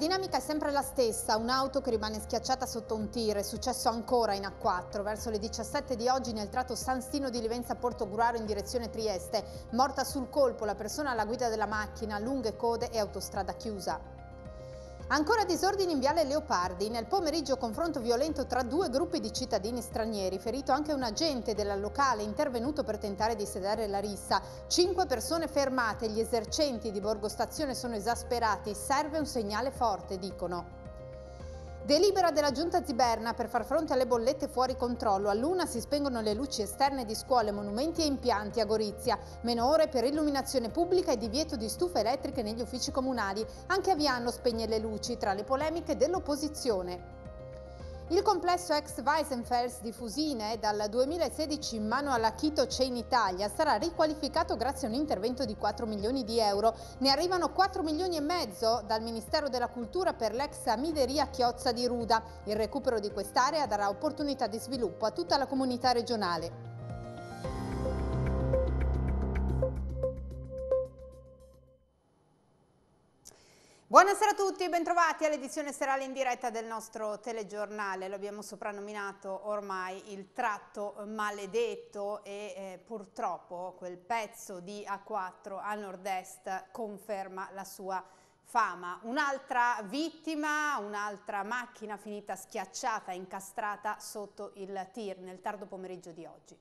dinamica è sempre la stessa, un'auto che rimane schiacciata sotto un tir, è successo ancora in A4, verso le 17 di oggi nel tratto San Stino di Livenza Porto Gruaro in direzione Trieste, morta sul colpo la persona alla guida della macchina, lunghe code e autostrada chiusa. Ancora disordini in Viale Leopardi. Nel pomeriggio confronto violento tra due gruppi di cittadini stranieri. Ferito anche un agente della locale intervenuto per tentare di sedare la rissa. Cinque persone fermate. Gli esercenti di Borgo Stazione sono esasperati. Serve un segnale forte, dicono. Delibera della Giunta Ziberna per far fronte alle bollette fuori controllo. A luna si spengono le luci esterne di scuole, monumenti e impianti a Gorizia. Meno ore per illuminazione pubblica e divieto di stufe elettriche negli uffici comunali. Anche a Viano spegne le luci tra le polemiche dell'opposizione. Il complesso ex Weissenfels di Fusine, dal 2016 in mano alla Chito Chain Italia, sarà riqualificato grazie a un intervento di 4 milioni di euro. Ne arrivano 4 milioni e mezzo dal Ministero della Cultura per l'ex amideria Chiozza di Ruda. Il recupero di quest'area darà opportunità di sviluppo a tutta la comunità regionale. Buonasera a tutti e bentrovati all'edizione serale in diretta del nostro telegiornale. Lo abbiamo soprannominato ormai il tratto maledetto e eh, purtroppo quel pezzo di A4 a nord-est conferma la sua fama. Un'altra vittima, un'altra macchina finita schiacciata, incastrata sotto il tir nel tardo pomeriggio di oggi.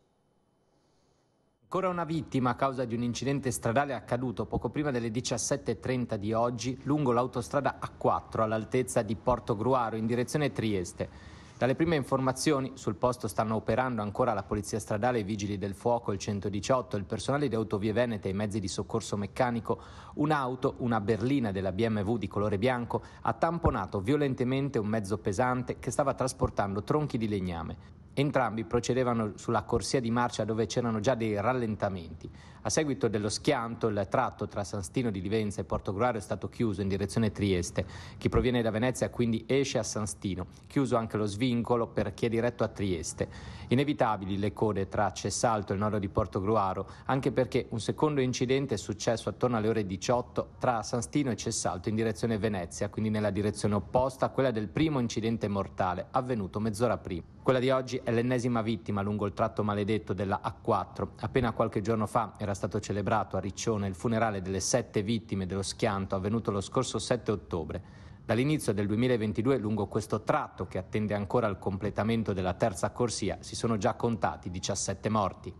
Ancora una vittima a causa di un incidente stradale accaduto poco prima delle 17.30 di oggi lungo l'autostrada A4 all'altezza di Porto Gruaro in direzione Trieste. Dalle prime informazioni, sul posto stanno operando ancora la Polizia Stradale, i Vigili del Fuoco, il 118, il personale di Autovie Venete e i mezzi di soccorso meccanico. Un'auto, una berlina della BMW di colore bianco, ha tamponato violentemente un mezzo pesante che stava trasportando tronchi di legname. Entrambi procedevano sulla corsia di marcia dove c'erano già dei rallentamenti. A seguito dello schianto, il tratto tra San Stino di Livenza e Porto Gruaro è stato chiuso in direzione Trieste. Chi proviene da Venezia quindi esce a San Stino, chiuso anche lo svincolo per chi è diretto a Trieste. Inevitabili le code tra Cessalto e il nodo di Porto Gruaro, anche perché un secondo incidente è successo attorno alle ore 18 tra San Stino e Cessalto in direzione Venezia, quindi nella direzione opposta a quella del primo incidente mortale avvenuto mezz'ora prima. Quella di oggi è l'ennesima vittima lungo il tratto maledetto della A4. Appena qualche giorno fa era stato celebrato a Riccione il funerale delle sette vittime dello schianto avvenuto lo scorso 7 ottobre. Dall'inizio del 2022 lungo questo tratto, che attende ancora il completamento della terza corsia, si sono già contati 17 morti.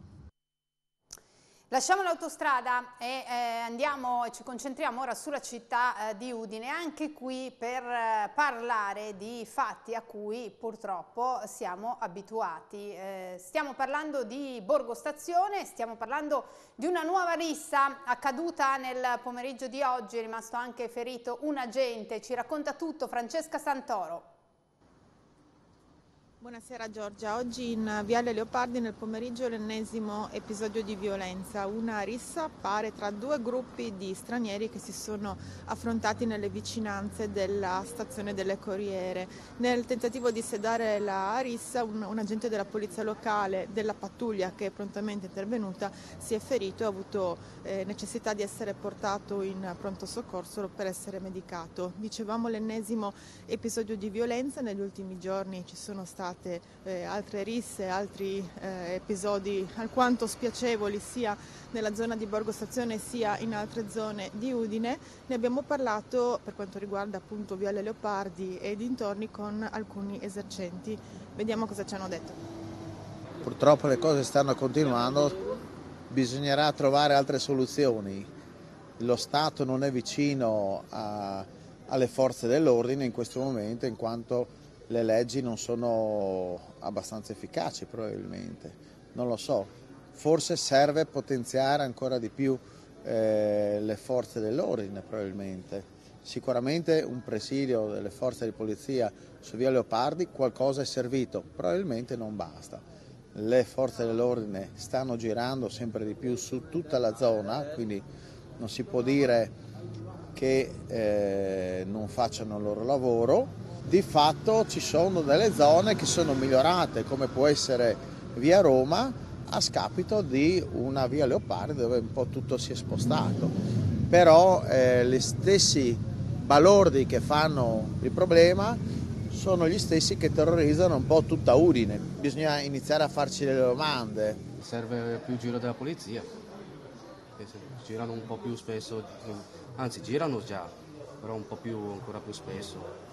Lasciamo l'autostrada e eh, andiamo, ci concentriamo ora sulla città eh, di Udine, anche qui per eh, parlare di fatti a cui purtroppo siamo abituati. Eh, stiamo parlando di Borgo Stazione, stiamo parlando di una nuova rissa accaduta nel pomeriggio di oggi, è rimasto anche ferito un agente, ci racconta tutto Francesca Santoro. Buonasera Giorgia, oggi in Viale Leopardi nel pomeriggio l'ennesimo episodio di violenza, una rissa pare tra due gruppi di stranieri che si sono affrontati nelle vicinanze della stazione delle Corriere. Nel tentativo di sedare la rissa un, un agente della polizia locale della pattuglia che è prontamente intervenuta si è ferito e ha avuto eh, necessità di essere portato in pronto soccorso per essere medicato. Dicevamo l'ennesimo episodio di violenza, negli ultimi giorni ci sono stati state eh, altre risse, altri eh, episodi alquanto spiacevoli sia nella zona di Borgo Stazione sia in altre zone di Udine. Ne abbiamo parlato per quanto riguarda appunto Viale Leopardi e dintorni con alcuni esercenti. Vediamo cosa ci hanno detto. Purtroppo le cose stanno continuando, bisognerà trovare altre soluzioni. Lo Stato non è vicino a alle forze dell'ordine in questo momento in quanto le leggi non sono abbastanza efficaci probabilmente, non lo so, forse serve potenziare ancora di più eh, le forze dell'ordine probabilmente. Sicuramente un presidio delle forze di polizia su via Leopardi qualcosa è servito, probabilmente non basta. Le forze dell'ordine stanno girando sempre di più su tutta la zona, quindi non si può dire che eh, non facciano il loro lavoro di fatto ci sono delle zone che sono migliorate, come può essere via Roma, a scapito di una via Leopardi dove un po' tutto si è spostato. Però eh, gli stessi balordi che fanno il problema sono gli stessi che terrorizzano un po' tutta Udine. Bisogna iniziare a farci delle domande. Serve più giro della polizia, girano un po' più spesso, anzi girano già, però un po' più, ancora più spesso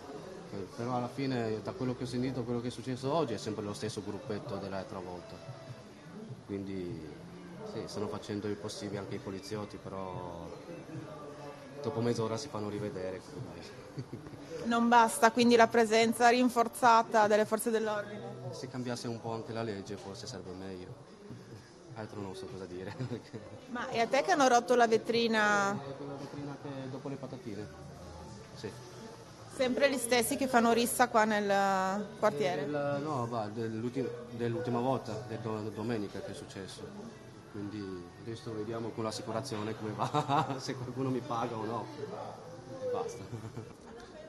però alla fine da quello che ho sentito, quello che è successo oggi è sempre lo stesso gruppetto dell'altra volta. Quindi sì, stanno facendo il possibile anche i poliziotti, però dopo mezz'ora si fanno rivedere. non basta quindi la presenza rinforzata delle forze dell'ordine? Se cambiasse un po' anche la legge forse sarebbe meglio. Altro non so cosa dire. Ma è a te che hanno rotto la vetrina? È quella vetrina che dopo le patatine. Sì. Sempre gli stessi che fanno rissa qua nel eh, quartiere? Eh, la, no, va, dell'ultima, dell'ultima volta, del, del domenica che è successo. Quindi adesso vediamo con l'assicurazione come va, se qualcuno mi paga o no. E basta.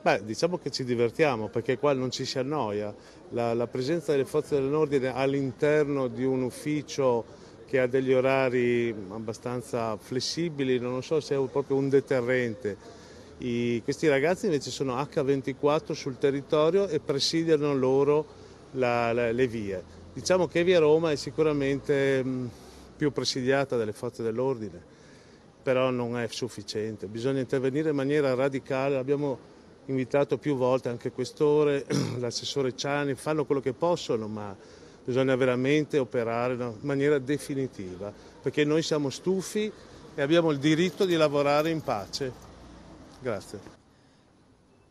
Beh, diciamo che ci divertiamo perché qua non ci si annoia. La, la presenza delle forze dell'ordine all'interno di un ufficio che ha degli orari abbastanza flessibili, non so se è proprio un deterrente i, questi ragazzi invece sono H24 sul territorio e presidiano loro la, la, le vie. Diciamo che via Roma è sicuramente mh, mm, più presidiata dalle forze dell'ordine, però non è sufficiente, bisogna intervenire in maniera radicale. Abbiamo invitato più volte anche questore, l'assessore Ciani, fanno quello che possono, ma bisogna veramente operare in maniera definitiva, perché noi siamo stufi e abbiamo il diritto di lavorare in pace. Grazie.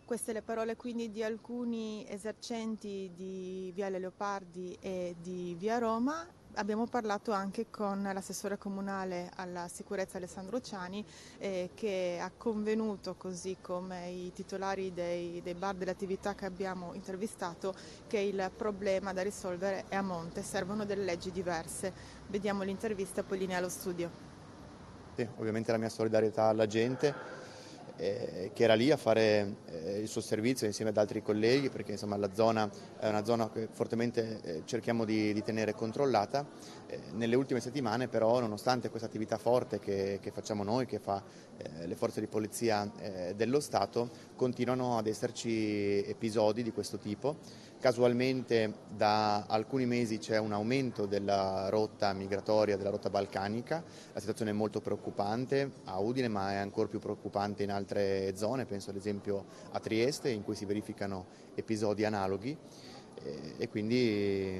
Queste le parole quindi di alcuni esercenti di Viale Leopardi e di Via Roma. Abbiamo parlato anche con l'assessore comunale alla sicurezza Alessandro Ciani eh, che ha convenuto, così come i titolari dei, dei bar delle attività che abbiamo intervistato, che il problema da risolvere è a monte, servono delle leggi diverse. Vediamo l'intervista poi linea allo studio. Sì, ovviamente la mia solidarietà alla gente eh, che era lì a fare eh, il suo servizio insieme ad altri colleghi perché insomma, la zona è una zona che fortemente eh, cerchiamo di, di, tenere controllata. Eh, nelle ultime settimane però nonostante questa attività forte che, che facciamo noi, che fa eh, le forze di polizia eh, dello Stato, continuano ad esserci episodi di questo tipo Casualmente da alcuni mesi c'è un aumento della rotta migratoria, della rotta balcanica, la situazione è molto preoccupante a Udine ma è ancora più preoccupante in altre zone, penso ad esempio a Trieste in cui si verificano episodi analoghi eh, e quindi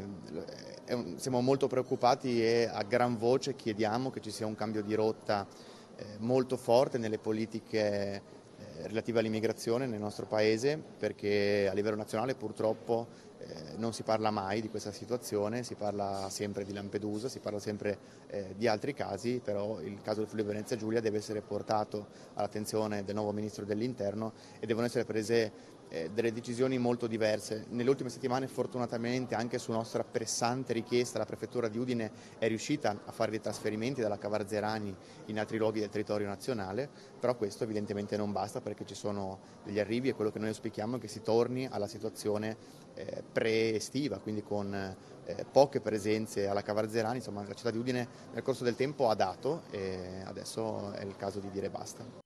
eh, siamo molto preoccupati e a gran voce chiediamo che ci sia un cambio di rotta eh, molto forte nelle politiche relative all'immigrazione nel nostro paese perché a livello nazionale purtroppo eh, non si parla mai di questa situazione, si parla sempre di Lampedusa, si parla sempre eh, di altri casi, però il caso del Friuli Venezia Giulia deve essere portato all'attenzione del nuovo Ministro dell'Interno e devono essere prese eh, delle decisioni molto diverse. Nelle ultime settimane fortunatamente anche su nostra pressante richiesta la prefettura di Udine è riuscita a fare dei trasferimenti dalla Cavarzerani in altri luoghi del territorio nazionale, però questo evidentemente non basta perché ci sono degli arrivi e quello che noi auspichiamo è che si torni alla situazione eh, pre-estiva, quindi con eh, poche presenze alla Cavarzerani, insomma la città di Udine nel corso del tempo ha dato e adesso è il caso di dire basta.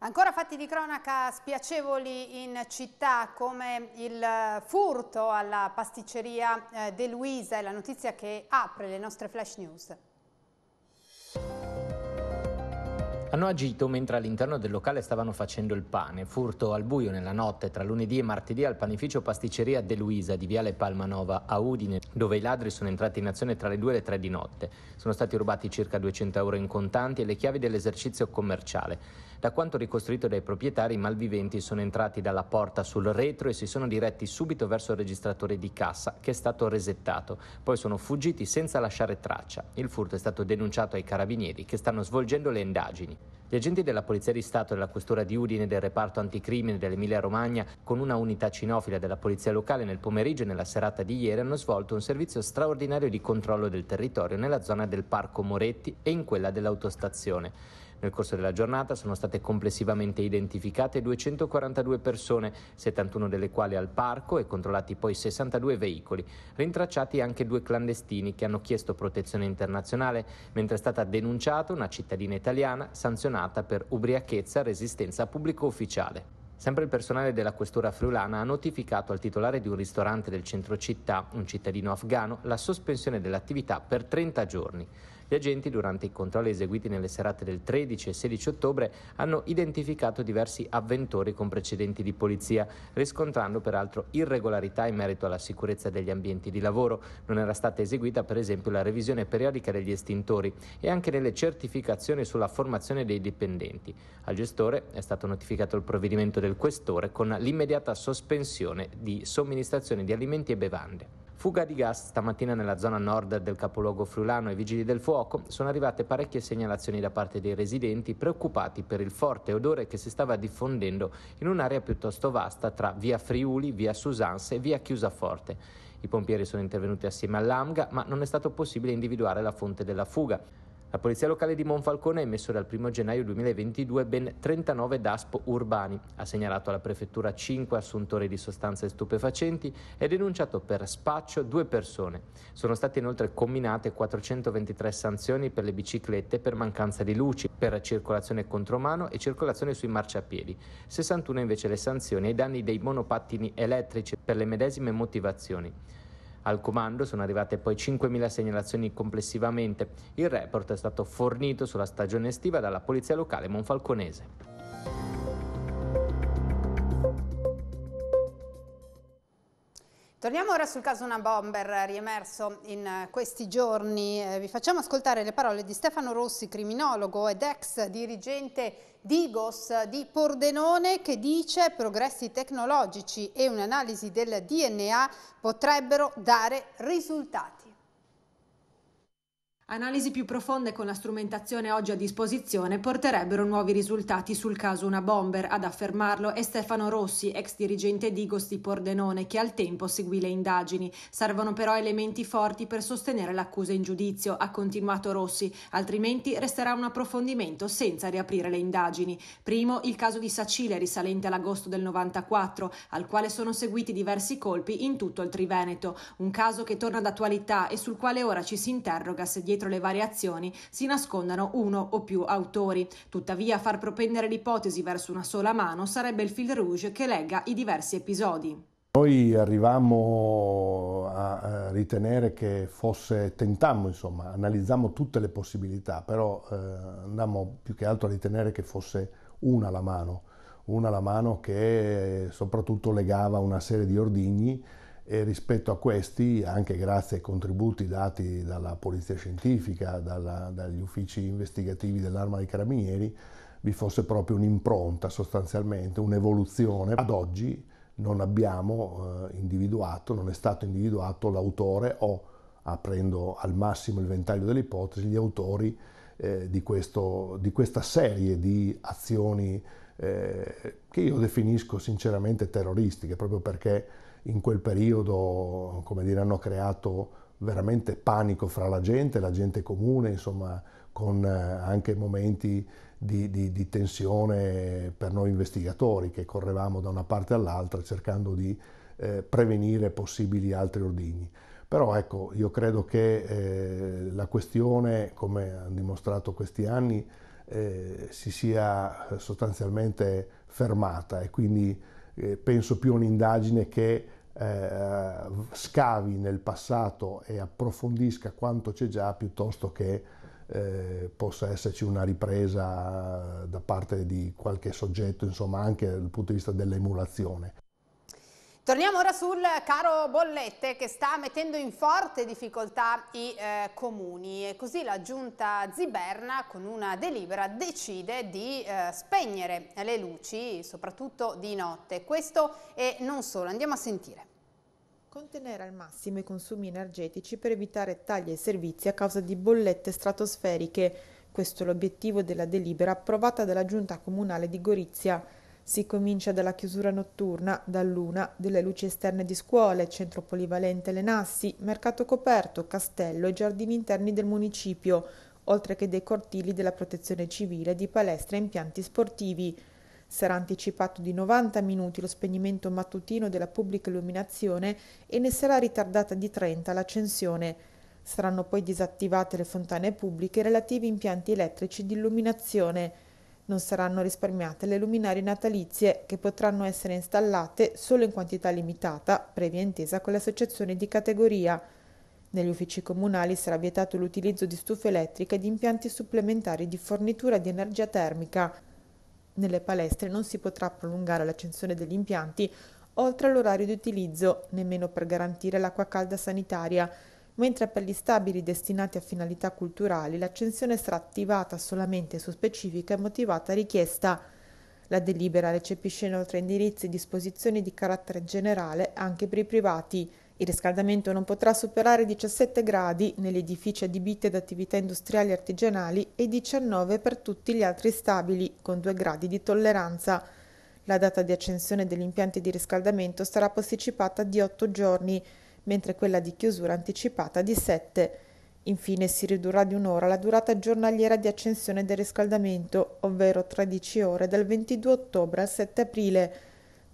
Ancora fatti di cronaca spiacevoli in città come il furto alla pasticceria eh, De Luisa è la notizia che apre le nostre flash news. Hanno agito mentre all'interno del locale stavano facendo il pane, furto al buio nella notte tra lunedì e martedì al panificio pasticceria De Luisa di Viale Palmanova a Udine, dove i ladri sono entrati in azione tra le 2 e le 3 di notte. Sono stati rubati circa 200 euro in contanti e le chiavi dell'esercizio commerciale. Da quanto ricostruito dai proprietari, i malviventi sono entrati dalla porta sul retro e si sono diretti subito verso il registratore di cassa, che è stato resettato. Poi sono fuggiti senza lasciare traccia. Il furto è stato denunciato ai carabinieri, che stanno svolgendo le indagini. Gli agenti della Polizia di Stato, della Questura di Udine e del reparto anticrimine dell'Emilia Romagna, con una unità cinofila della Polizia locale nel pomeriggio e nella serata di ieri, hanno svolto un servizio straordinario di controllo del territorio nella zona del Parco Moretti e in quella dell'autostazione. Nel corso della giornata sono state complessivamente identificate 242 persone, 71 delle quali al parco e controllati poi 62 veicoli. Rintracciati anche due clandestini che hanno chiesto protezione internazionale, mentre è stata denunciata una cittadina italiana sanzionata per ubriachezza e resistenza a pubblico ufficiale. Sempre il personale della questura friulana ha notificato al titolare di un ristorante del centro città, un cittadino afgano, la sospensione dell'attività per 30 giorni. Gli agenti, durante i controlli eseguiti nelle serate del 13 e 16 ottobre, hanno identificato diversi avventori con precedenti di polizia, riscontrando peraltro irregolarità in merito alla sicurezza degli ambienti di lavoro. Non era stata eseguita, per esempio, la revisione periodica degli estintori e anche nelle certificazioni sulla formazione dei dipendenti. Al gestore è stato notificato il provvedimento del questore con l'immediata sospensione di somministrazione di alimenti e bevande. Fuga di gas stamattina nella zona nord del capoluogo friulano ai vigili del fuoco sono arrivate parecchie segnalazioni da parte dei residenti preoccupati per il forte odore che si stava diffondendo in un'area piuttosto vasta tra via Friuli, via Susans e via Chiusaforte. I pompieri sono intervenuti assieme all'AMGA, ma non è stato possibile individuare la fonte della fuga. La Polizia Locale di Monfalcone ha emesso dal 1 gennaio 2022 ben 39 DASPO urbani, ha segnalato alla Prefettura 5 assuntori di sostanze stupefacenti e denunciato per spaccio due persone. Sono state inoltre comminate 423 sanzioni per le biciclette per mancanza di luci, per circolazione contromano e circolazione sui marciapiedi, 61 invece le sanzioni ai danni dei monopattini elettrici per le medesime motivazioni. Al comando sono arrivate poi 5.000 segnalazioni complessivamente. Il report è stato fornito sulla stagione estiva dalla Polizia Locale Monfalconese. Torniamo ora sul caso Una Bomber, riemerso in eh, questi giorni. Eh, vi facciamo ascoltare le parole di Stefano Rossi, criminologo ed ex dirigente Digos di Pordenone, che dice progressi tecnologici e un'analisi del DNA potrebbero dare risultati. Analisi più profonde con la strumentazione oggi a disposizione porterebbero nuovi risultati sul caso Una Bomber, ad affermarlo è Stefano Rossi, ex dirigente di Igos di Pordenone, che al tempo seguì le indagini. Servono però elementi forti per sostenere l'accusa in giudizio, ha continuato Rossi, altrimenti resterà un approfondimento senza riaprire le indagini. Primo, il caso di Sacile risalente all'agosto del 94, al quale sono seguiti diversi colpi in tutto il Triveneto, un caso che torna d'attualità e sul quale ora ci si interroga se dietro dietro le variazioni si nascondano uno o più autori. Tuttavia far propendere l'ipotesi verso una sola mano sarebbe il fil rouge che legga i diversi episodi. Noi arrivammo a ritenere che fosse, tentammo insomma, analizzammo tutte le possibilità, però eh, andammo più che altro a ritenere che fosse una la mano, una la mano che eh, soprattutto legava una serie di ordigni e rispetto a questi, anche grazie ai contributi dati dalla Polizia Scientifica, dalla, dagli uffici investigativi dell'Arma dei Carabinieri, vi fosse proprio un'impronta sostanzialmente, un'evoluzione. Ad oggi non abbiamo eh, individuato, non è stato individuato l'autore o, aprendo al massimo il ventaglio delle ipotesi, gli autori eh, di, questo, di, questa serie di azioni eh, che io definisco sinceramente terroristiche, proprio perché in quel periodo, come dire, hanno creato veramente panico fra la gente, la gente comune, insomma, con eh, anche momenti di, di, di tensione per noi investigatori che correvamo da una parte all'altra cercando di eh, prevenire possibili altri ordigni. Però ecco, io credo che eh, la questione, come hanno dimostrato questi anni, eh, si sia eh, sostanzialmente fermata e quindi eh, penso più a un'indagine che eh, scavi nel passato e approfondisca quanto c'è già piuttosto che eh, possa esserci una ripresa eh, da parte di qualche soggetto, insomma anche dal punto di vista dell'emulazione. Torniamo ora sul caro bollette che sta mettendo in forte difficoltà i eh, comuni e così la giunta Ziberna con una delibera decide di eh, spegnere le luci soprattutto di notte. Questo e non solo, andiamo a sentire. Contenere al massimo i consumi energetici per evitare tagli ai servizi a causa di bollette stratosferiche. Questo è l'obiettivo della delibera approvata dalla giunta comunale di Gorizia si comincia dalla chiusura notturna, dall'una, delle luci esterne di scuole, centro polivalente Lenassi, mercato coperto, castello e giardini interni del municipio, oltre che dei cortili della protezione civile, di palestre e impianti sportivi. Sarà anticipato di 90 minuti lo spegnimento mattutino della pubblica illuminazione e ne sarà ritardata di 30 l'accensione. Saranno poi disattivate le fontane pubbliche e relativi impianti elettrici di illuminazione. Non saranno risparmiate le luminarie natalizie che potranno essere installate solo in quantità limitata, previa intesa con le associazioni di categoria. Negli uffici comunali sarà vietato l'utilizzo di stufe elettriche e di impianti supplementari di fornitura di energia termica. Nelle palestre non si potrà prolungare l'accensione degli impianti oltre l'orario di utilizzo, nemmeno per garantire l'acqua calda sanitaria mentre per gli stabili destinati a finalità culturali l'accensione sarà attivata solamente su specifica e motivata richiesta. La delibera recepisce inoltre indirizzi e disposizioni di carattere generale anche per i privati. Il riscaldamento non potrà superare 17 gradi negli edifici adibiti ad attività industriali e artigianali e 19 per tutti gli altri stabili, con 2 gradi di tolleranza. La data di accensione degli impianti di riscaldamento sarà posticipata di 8 giorni mentre quella di chiusura anticipata di 7. Infine si ridurrà di un'ora la durata giornaliera di accensione del riscaldamento, ovvero 13 ore dal 22 ottobre al 7 aprile.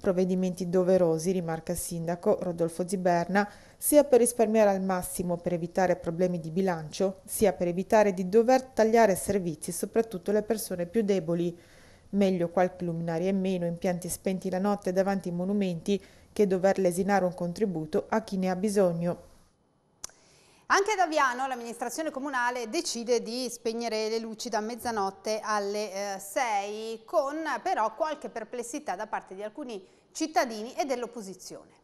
Provvedimenti doverosi, rimarca il sindaco Rodolfo Ziberna, sia per risparmiare al massimo per evitare problemi di bilancio, sia per evitare di dover tagliare servizi soprattutto alle persone più deboli meglio qualche luminaria in meno, impianti spenti la notte davanti ai monumenti, che dover lesinare un contributo a chi ne ha bisogno. Anche ad Aviano l'amministrazione comunale decide di spegnere le luci da mezzanotte alle eh, con però qualche perplessità da parte di alcuni cittadini e dell'opposizione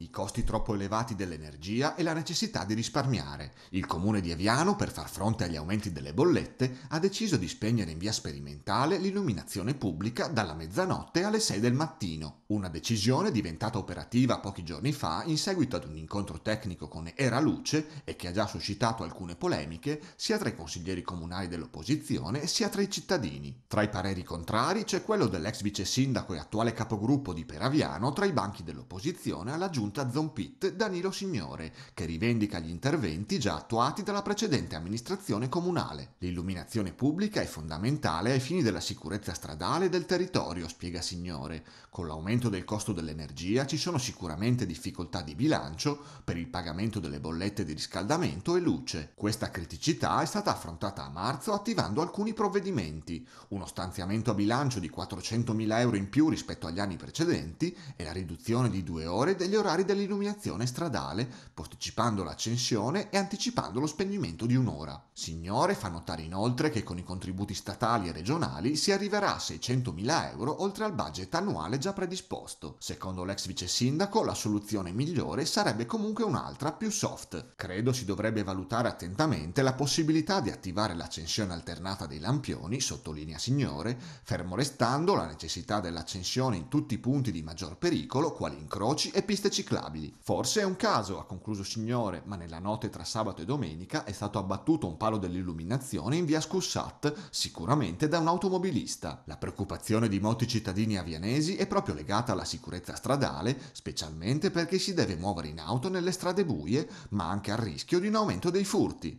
i costi troppo elevati dell'energia e la necessità di risparmiare. Il comune di Aviano, per far fronte agli aumenti delle bollette, ha deciso di spegnere in via sperimentale l'illuminazione pubblica dalla mezzanotte alle 6 del mattino. Una decisione diventata operativa pochi giorni fa in seguito ad un incontro tecnico con Era Luce e che ha già suscitato alcune polemiche sia tra i consiglieri comunali dell'opposizione sia tra i cittadini. Tra i pareri contrari c'è quello dell'ex vice sindaco e attuale capogruppo di Peraviano tra i banchi dell'opposizione alla giunta aggiunta Zompit Danilo Signore, che rivendica gli interventi già attuati dalla precedente amministrazione comunale. L'illuminazione pubblica è fondamentale ai fini della sicurezza stradale del territorio, spiega Signore. Con l'aumento del costo dell'energia ci sono sicuramente difficoltà di bilancio per il pagamento delle bollette di riscaldamento e luce. Questa criticità è stata affrontata a marzo attivando alcuni provvedimenti, uno stanziamento a bilancio di 400.000 euro in più rispetto agli anni precedenti e la riduzione di due ore degli orari particolari dell'illuminazione stradale, posticipando l'accensione e anticipando lo spegnimento di un'ora. Signore fa notare inoltre che con i contributi statali e regionali si arriverà a 600.000 euro oltre al budget annuale già predisposto. Secondo l'ex vice sindaco, la soluzione migliore sarebbe comunque un'altra più soft. Credo si dovrebbe valutare attentamente la possibilità di attivare l'accensione alternata dei lampioni, sottolinea Signore, fermo restando la necessità dell'accensione in tutti i punti di maggior pericolo, quali incroci e piste ciclabili riciclabili. Forse è un caso, ha concluso Signore, ma nella notte tra sabato e domenica è stato abbattuto un palo dell'illuminazione in via Scussat, sicuramente da un automobilista. La preoccupazione di molti cittadini avianesi è proprio legata alla sicurezza stradale, specialmente perché si deve muovere in auto nelle strade buie, ma anche al rischio di un aumento dei furti.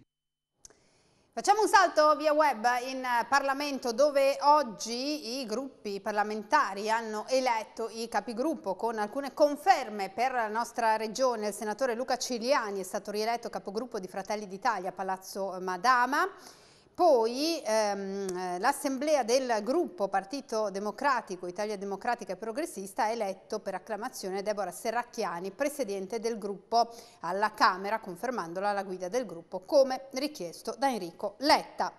Facciamo un salto via web in eh, Parlamento dove oggi i gruppi parlamentari hanno eletto i capigruppo con alcune conferme per la nostra regione. Il senatore Luca Ciliani è stato rieletto capogruppo di Fratelli d'Italia a Palazzo Madama. Poi ehm, eh, l'assemblea del gruppo Partito Democratico, Italia Democratica e Progressista ha eletto per acclamazione Deborah Serracchiani, presidente del gruppo alla Camera, confermandola alla guida del gruppo come richiesto da Enrico Letta.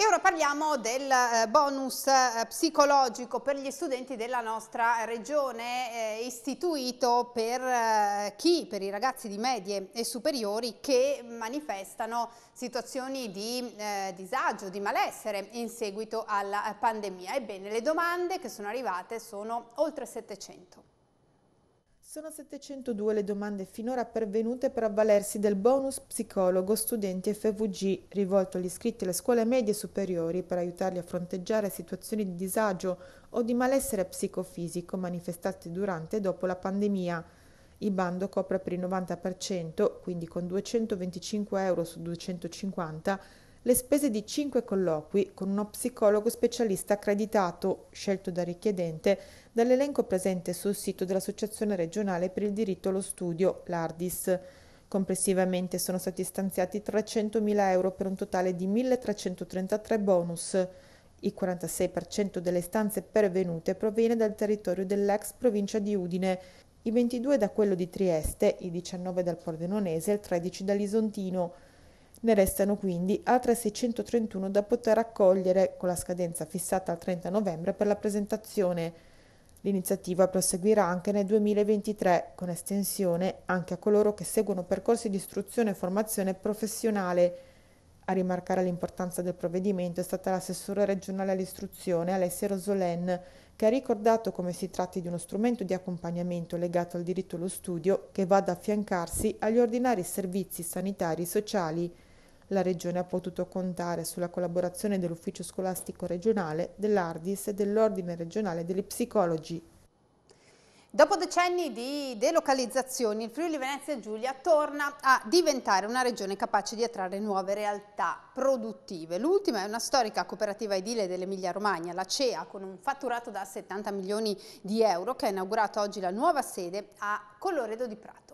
E ora parliamo del eh, bonus eh, psicologico per gli studenti della nostra regione eh, istituito per eh, chi? Per i ragazzi di medie e superiori che manifestano situazioni di eh, disagio, di malessere in seguito alla pandemia. Ebbene, le domande che sono arrivate sono oltre 700. Sono 702 le domande finora pervenute per avvalersi del bonus psicologo studenti FVG rivolto agli iscritti alle scuole medie e superiori per aiutarli a fronteggiare situazioni di disagio o di malessere psicofisico manifestate durante e dopo la pandemia. Il bando copre per il 90%, quindi con 225 euro su 250, le spese di 5 colloqui con uno psicologo specialista accreditato, scelto da richiedente, dall'elenco presente sul sito dell'Associazione regionale per il diritto allo studio, l'ARDIS. Complessivamente sono stati stanziati 300.000 euro per un totale di 1.333 bonus. Il 46% delle stanze pervenute proviene dal territorio dell'ex provincia di Udine, i 22 da quello di Trieste, i 19 dal Pordenonese e il 13 dall'Isontino. Ne restano quindi altre 631 da poter accogliere con la scadenza fissata al 30 novembre per la presentazione. L'iniziativa proseguirà anche nel 2023 con estensione anche a coloro che seguono percorsi di istruzione e formazione professionale. A rimarcare l'importanza del provvedimento è stata l'assessore regionale all'istruzione Alessia Rosolen, che ha ricordato come si tratti di uno strumento di accompagnamento legato al diritto allo studio che va ad affiancarsi agli ordinari servizi sanitari e sociali la Regione ha potuto contare sulla collaborazione dell'Ufficio Scolastico Regionale, dell'Ardis e dell'Ordine Regionale degli Psicologi. Dopo decenni di delocalizzazioni, il Friuli Venezia Giulia torna a diventare una regione capace di attrarre nuove realtà produttive. L'ultima è una storica cooperativa edile dell'Emilia Romagna, la CEA, con un fatturato da 70 milioni di euro, che ha inaugurato oggi la nuova sede a Coloredo di Prato.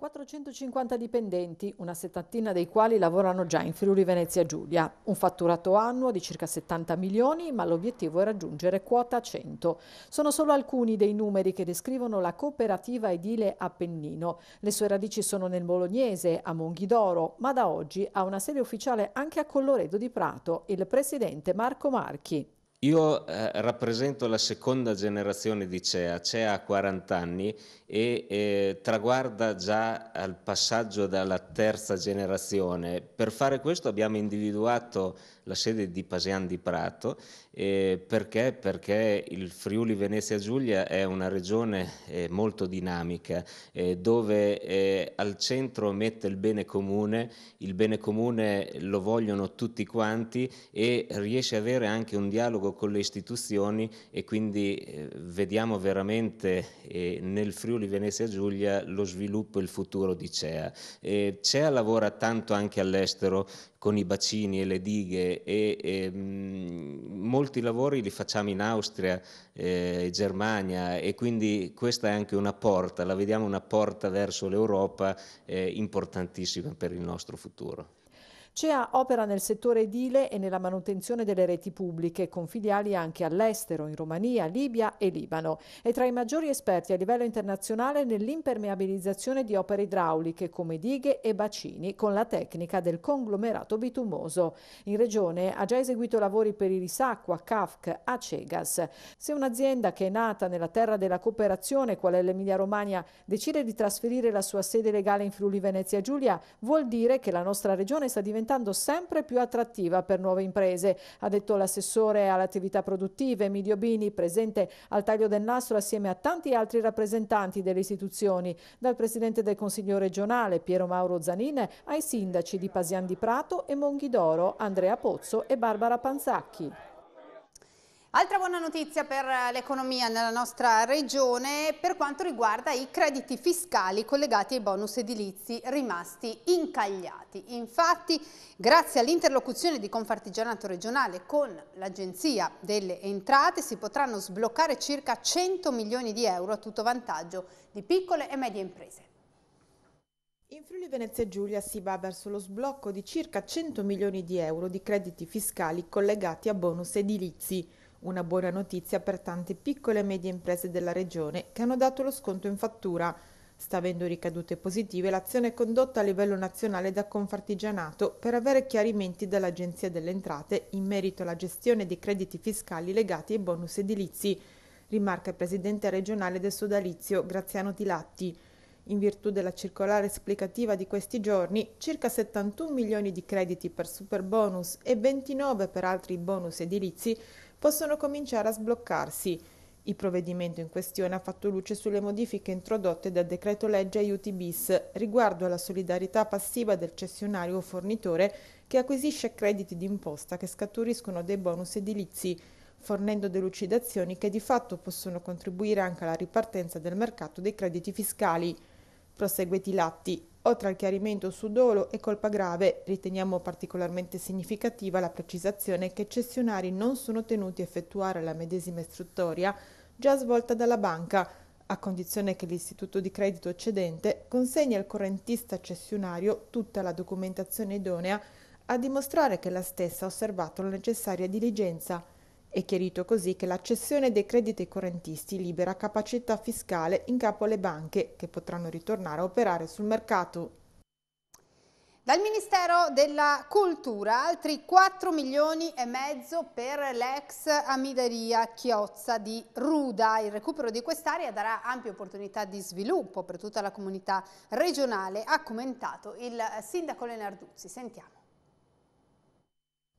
450 dipendenti, una settantina dei quali lavorano già in Friuli Venezia Giulia. Un fatturato annuo di circa 70 milioni, ma l'obiettivo è raggiungere quota 100. Sono solo alcuni dei numeri che descrivono la cooperativa edile Appennino. Le sue radici sono nel Bolognese, a Monghidoro, ma da oggi ha una sede ufficiale anche a Colloredo di Prato, il presidente Marco Marchi. Io eh, rappresento la seconda generazione di CEA, CEA ha 40 anni e eh, traguarda già al passaggio dalla terza generazione. Per fare questo abbiamo individuato la sede di Pasean di Prato eh, perché? Perché il Friuli Venezia Giulia è una regione eh, molto dinamica eh, dove eh, al centro mette il bene comune, il bene comune lo vogliono tutti quanti e riesce ad avere anche un dialogo con le istituzioni e quindi eh, vediamo veramente eh, nel Friuli Venezia Giulia lo sviluppo e il futuro di CEA. CEA lavora tanto anche all'estero, con i bacini e le dighe e, e mm, molti lavori li facciamo in Austria, e eh, Germania e quindi questa è anche una porta, la vediamo una porta verso l'Europa eh, importantissima per il nostro futuro. CEA opera nel settore edile e nella manutenzione delle reti pubbliche, con filiali anche all'estero, in Romania, Libia e Libano. È tra i maggiori esperti a livello internazionale nell'impermeabilizzazione di opere idrauliche come dighe e bacini con la tecnica del conglomerato bitumoso. In regione ha già eseguito lavori per risacqua, CAFC, Acegas. Se un'azienda che è nata nella terra della cooperazione, qual è l'Emilia Romagna, decide di trasferire la sua sede legale in Friuli Venezia Giulia, vuol dire che la nostra regione sta diventando diventando sempre più attrattiva per nuove imprese. Ha detto l'assessore alle attività produttive Emilio Bini, presente al taglio del nastro assieme a tanti altri rappresentanti delle istituzioni, dal presidente del Consiglio regionale Piero Mauro Zanin ai sindaci di Pasian di Prato e Monghidoro, Andrea Pozzo e Barbara Panzacchi. Altra buona notizia per eh, l'economia nella nostra regione per quanto riguarda i crediti fiscali collegati ai bonus edilizi rimasti incagliati. Infatti, grazie all'interlocuzione di Confartigianato regionale con l'Agenzia delle Entrate si potranno sbloccare circa 100 milioni di euro a tutto vantaggio di piccole e medie imprese. In Friuli Venezia Giulia si va verso lo sblocco di circa 100 milioni di euro di crediti fiscali collegati a bonus edilizi. Una buona notizia per tante piccole e medie imprese della regione che hanno dato lo sconto in fattura. Sta avendo ricadute positive l'azione condotta a livello nazionale da Confartigianato per avere chiarimenti dall'Agenzia delle Entrate in merito alla gestione dei crediti fiscali legati ai bonus edilizi, rimarca il presidente regionale del sodalizio Graziano Tilatti. In virtù della circolare esplicativa di questi giorni, circa 71 milioni di crediti per super bonus e 29 per altri bonus edilizi possono cominciare a sbloccarsi. Il provvedimento in questione ha fatto luce sulle modifiche introdotte dal decreto legge aiuti bis riguardo alla solidarietà passiva del cessionario o fornitore che acquisisce crediti d'imposta che scaturiscono dai bonus edilizi, fornendo delucidazioni che di fatto possono contribuire anche alla ripartenza del mercato dei crediti fiscali. Prosegue Tilatti, Oltre al chiarimento su dolo e colpa grave, riteniamo particolarmente significativa la precisazione che i cessionari non sono tenuti a effettuare la medesima istruttoria già svolta dalla banca, a condizione che l'istituto di credito cedente consegni al correntista cessionario tutta la documentazione idonea a dimostrare che la stessa ha osservato la necessaria diligenza è chiarito così che la cessione dei crediti correntisti libera capacità fiscale in capo alle banche che potranno ritornare a operare sul mercato dal Ministero della Cultura altri 4 milioni e mezzo per l'ex amideria Chiozza di Ruda. Il recupero di quest'area darà ampie opportunità di sviluppo per tutta la comunità regionale, ha commentato il sindaco Lenarduzzi. Sentiamo.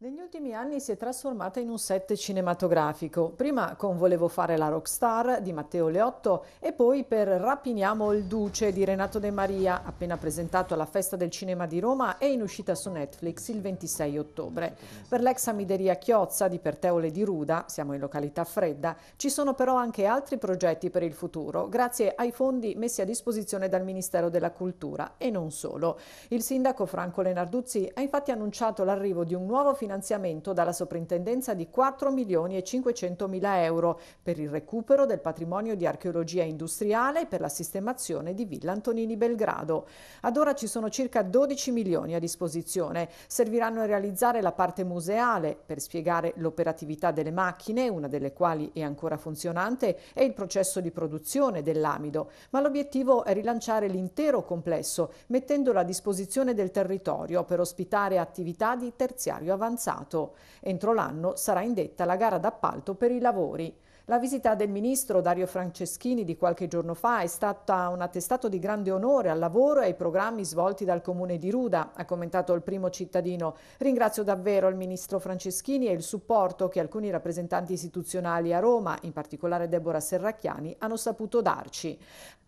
Negli ultimi anni si è trasformata in un set cinematografico, prima con Volevo fare la rockstar di Matteo Leotto e poi per Rapiniamo il Duce di Renato De Maria, appena presentato alla Festa del Cinema di Roma e in uscita su Netflix il 26 ottobre. Per l'ex amideria Chiozza di Perteole di Ruda, siamo in località fredda, ci sono però anche altri progetti per il futuro, grazie ai fondi messi a disposizione dal Ministero della Cultura e non solo. Il sindaco Franco Lenarduzzi ha infatti annunciato l'arrivo di un nuovo finanziamento finanziamento dalla soprintendenza di 4 milioni e 500 mila euro per il recupero del patrimonio di archeologia industriale e per la sistemazione di Villa Antonini Belgrado. Ad ora ci sono circa 12 milioni a disposizione. Serviranno a realizzare la parte museale per spiegare l'operatività delle macchine, una delle quali è ancora funzionante, e il processo di produzione dell'amido, ma l'obiettivo è rilanciare l'intero complesso mettendolo a disposizione del territorio per ospitare attività di terziario avanzato avanzato. Entro l'anno sarà indetta la gara d'appalto per i lavori. La visita del ministro Dario Franceschini di qualche giorno fa è stata un attestato di grande onore al lavoro e ai programmi svolti dal comune di Ruda, ha commentato il primo cittadino. Ringrazio davvero il ministro Franceschini e il supporto che alcuni rappresentanti istituzionali a Roma, in particolare Deborah Serracchiani, hanno saputo darci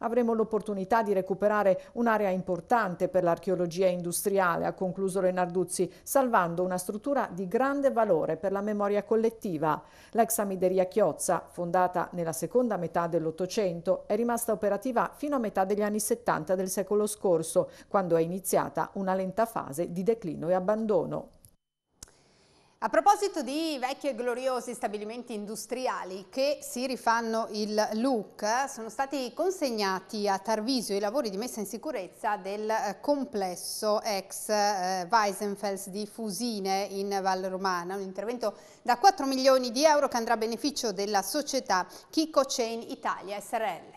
avremo l'opportunità di recuperare un'area importante per l'archeologia industriale, ha concluso Renarduzzi, salvando una struttura di grande valore per la memoria collettiva. L'ex amideria Chiozza, fondata nella seconda metà dell'Ottocento, è rimasta operativa fino a metà degli anni 70 del secolo scorso, quando è iniziata una lenta fase di declino e abbandono. A proposito di vecchi e gloriosi stabilimenti industriali che si rifanno il look, sono stati consegnati a Tarvisio i lavori di messa in sicurezza del eh, complesso ex eh, Weisenfels di Fusine in Val Romana, un intervento da 4 milioni di euro che andrà a beneficio della società Kiko Chain Italia SRL.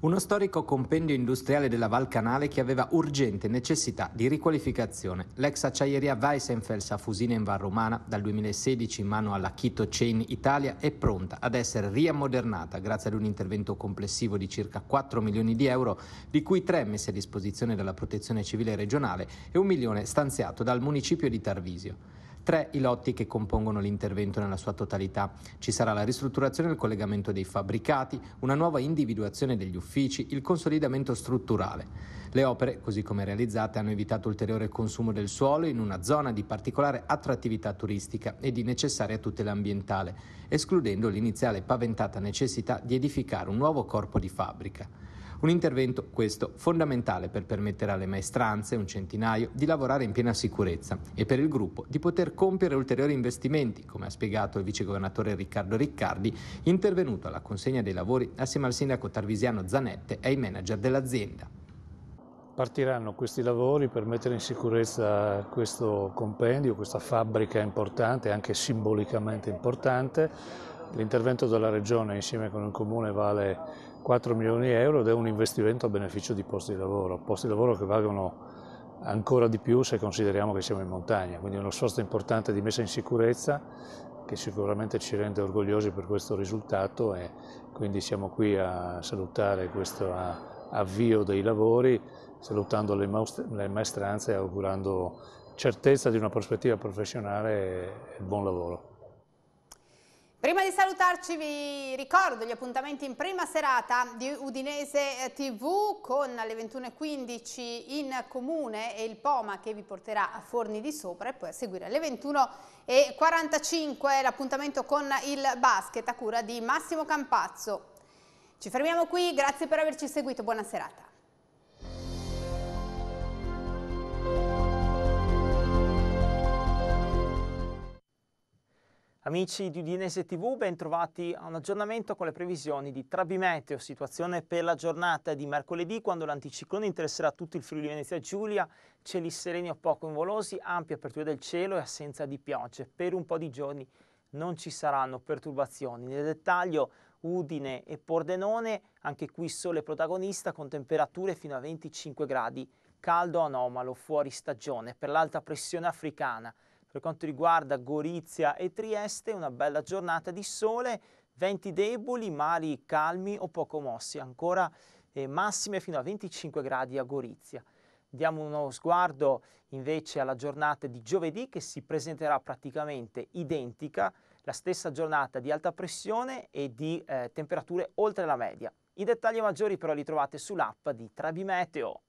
Uno storico compendio industriale della Val Canale che aveva urgente necessità di riqualificazione. L'ex acciaieria Weissenfels a Fusina in Val Romana, dal 2016 in mano alla Quito Chain Italia, è pronta ad essere riammodernata grazie ad un intervento complessivo di circa 4 milioni di euro, di cui 3 messi a disposizione dalla Protezione Civile regionale e un milione stanziato dal municipio di Tarvisio tre i lotti che compongono l'intervento nella sua totalità. Ci sarà la ristrutturazione e il collegamento dei fabbricati, una nuova individuazione degli uffici, il consolidamento strutturale. Le opere, così come realizzate, hanno evitato ulteriore consumo del suolo in una zona di particolare attrattività turistica e di necessaria tutela ambientale, escludendo l'iniziale paventata necessità di edificare un nuovo corpo di fabbrica. Un intervento, questo, fondamentale per permettere alle maestranze, un centinaio, di lavorare in piena sicurezza e per il gruppo di poter compiere ulteriori investimenti, come ha spiegato il vicegovernatore Riccardo Riccardi, intervenuto alla consegna dei lavori assieme al sindaco tarvisiano Zanette e ai manager dell'azienda. Partiranno questi lavori per mettere in sicurezza questo compendio, questa fabbrica importante, anche simbolicamente importante. L'intervento della Regione insieme con il Comune vale 4 milioni di euro ed è un investimento a beneficio di posti di lavoro, posti di lavoro che valgono ancora di più se consideriamo che siamo in montagna, quindi uno sforzo importante di messa in sicurezza che sicuramente ci rende orgogliosi per questo risultato e quindi siamo qui a salutare questo avvio dei lavori, salutando le, le maestranze e augurando certezza di una prospettiva professionale e buon lavoro. Prima di salutarci vi ricordo gli appuntamenti in prima serata di Udinese eh, TV con alle 21.15 in Comune e il Poma che vi porterà a Forni di Sopra e poi a seguire alle 21.45 l'appuntamento con il basket a cura di Massimo Campazzo. Ci fermiamo qui, grazie per averci seguito, buona serata. Amici di Udinese TV, bentrovati a un aggiornamento con le previsioni di Trabimeteo, situazione per la giornata di mercoledì quando l'anticiclone interesserà tutto il Friuli Venezia Giulia, cieli sereni o poco involosi, ampie aperture del cielo e assenza di piogge. Per un po' di giorni non ci saranno perturbazioni. Nel dettaglio Udine e Pordenone, anche qui sole protagonista con temperature fino a 25 gradi, caldo anomalo fuori stagione per l'alta pressione africana per quanto riguarda Gorizia e Trieste, una bella giornata di sole, venti deboli, mari calmi o poco mossi, ancora eh, massime fino a 25 gradi a Gorizia. Diamo uno sguardo invece alla giornata di giovedì che si presenterà praticamente identica, la stessa giornata di alta pressione e di eh, temperature oltre la media. I dettagli maggiori però li trovate sull'app di Trabimeteo.